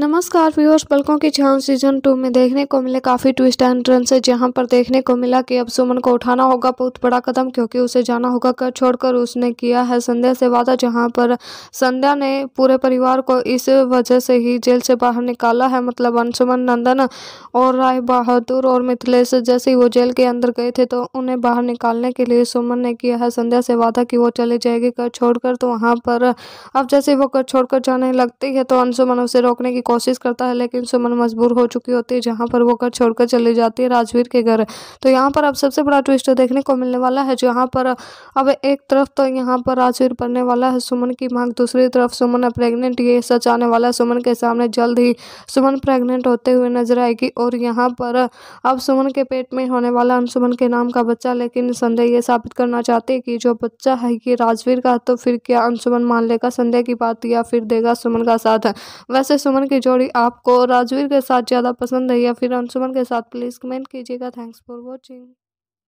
नमस्कार व्यूअर्स पलकों की छान सीजन टू में देखने को मिले काफ़ी ट्विस्ट एंड टर्न से जहां पर देखने को मिला कि अब सुमन को उठाना होगा बहुत बड़ा कदम क्योंकि उसे जाना होगा कर छोड़कर उसने किया है संध्या से वादा जहां पर संध्या ने पूरे परिवार को इस वजह से ही जेल से बाहर निकाला है मतलब अनसुमन नंदन और राय बहादुर और मिथिलेश जैसे ही वो जेल के अंदर गए थे तो उन्हें बाहर निकालने के लिए सुमन ने किया है संध्या से वादा कि वो चले जाएगी कर छोड़कर तो वहाँ पर अब जैसे वो कर छोड़कर जाने लगती है तो अनसुमन उसे रोकने की कोशिश करता है लेकिन सुमन मजबूर हो चुकी होती है जहाँ पर वो घर छोड़कर चली जाती है राजवीर के घर तो यहाँ पर अब सबसे बड़ा ट्विस्ट देखने को मिलने वाला है जहाँ पर अब एक तरफ तो यहाँ पर राजवीर पढ़ने वाला है सुमन की मांग दूसरी तरफ सुमन प्रेगनेंट ये सच आने वाला है सुमन के सामने जल्द ही सुमन प्रेगनेंट होते हुए नजर आएगी और यहाँ पर अब सुमन के पेट में होने वाला अनसुमन के नाम का बच्चा लेकिन संदेह ये साबित करना चाहते हैं कि जो बच्चा है ये राजवीर का तो फिर क्या अनसुमन मान लेगा संदेह की बात या फिर देगा सुमन का साथ वैसे सुमन की की जोड़ी आपको राजवीर के साथ ज़्यादा पसंद है या फिर अंशुमन के साथ प्लीज़ कमेंट कीजिएगा थैंक्स फॉर वॉचिंग